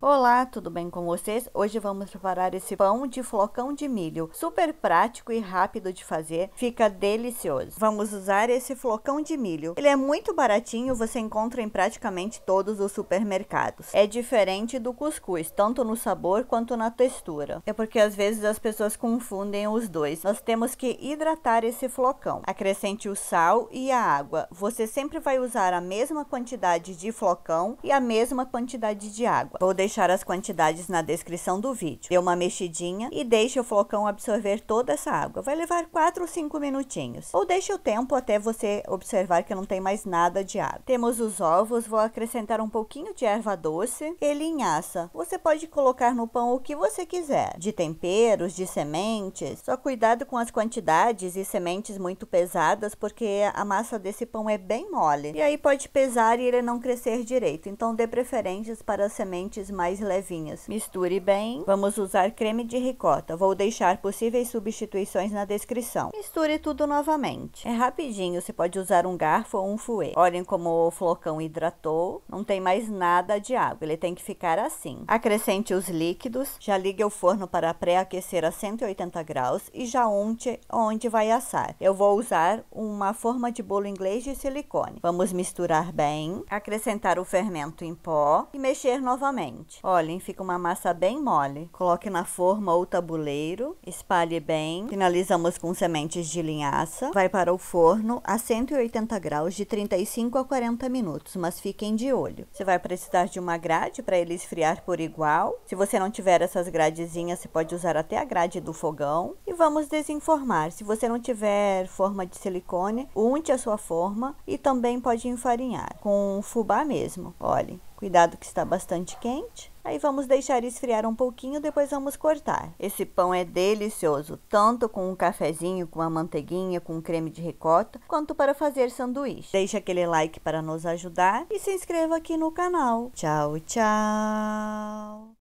Olá, tudo bem com vocês? Hoje vamos preparar esse pão de flocão de milho, super prático e rápido de fazer, fica delicioso. Vamos usar esse flocão de milho. Ele é muito baratinho, você encontra em praticamente todos os supermercados. É diferente do cuscuz, tanto no sabor quanto na textura. É porque às vezes as pessoas confundem os dois. Nós temos que hidratar esse flocão. Acrescente o sal e a água. Você sempre vai usar a mesma quantidade de flocão e a mesma quantidade de água. Vou deixar as quantidades na descrição do vídeo. Dê uma mexidinha e deixe o flocão absorver toda essa água. Vai levar 4 ou 5 minutinhos. Ou deixe o tempo até você observar que não tem mais nada de água. Temos os ovos, vou acrescentar um pouquinho de erva doce e linhaça. Você pode colocar no pão o que você quiser, de temperos, de sementes. Só cuidado com as quantidades e sementes muito pesadas, porque a massa desse pão é bem mole. E aí pode pesar e ele não crescer direito. Então dê preferências para sementes mais levinhas. Misture bem. Vamos usar creme de ricota. Vou deixar possíveis substituições na descrição. Misture tudo novamente. É rapidinho, você pode usar um garfo ou um fouet. Olhem como o flocão hidratou. Não tem mais nada de água, ele tem que ficar assim. Acrescente os líquidos. Já ligue o forno para pré-aquecer a 180 graus e já unte onde vai assar. Eu vou usar uma forma de bolo inglês de silicone. Vamos misturar bem, acrescentar o fermento em pó e mexer novamente gente. Olhem, fica uma massa bem mole. Coloque na forma ou tabuleiro, espalhe bem. Finalizamos com sementes de linhaça. Vai para o forno a 180 graus de 35 a 40 minutos, mas fiquem de olho. Você vai precisar de uma grade para ele esfriar por igual. Se você não tiver essas gradezinhas, você pode usar até a grade do fogão vamos desenformar. Se você não tiver forma de silicone, unte a sua forma e também pode enfarinhar com fubá mesmo. Olhe, cuidado que está bastante quente. Aí vamos deixar esfriar um pouquinho, depois vamos cortar. Esse pão é delicioso, tanto com um cafezinho, com uma manteiguinha, com um creme de ricota, quanto para fazer sanduíche. Deixe aquele like para nos ajudar e se inscreva aqui no canal. Tchau, tchau!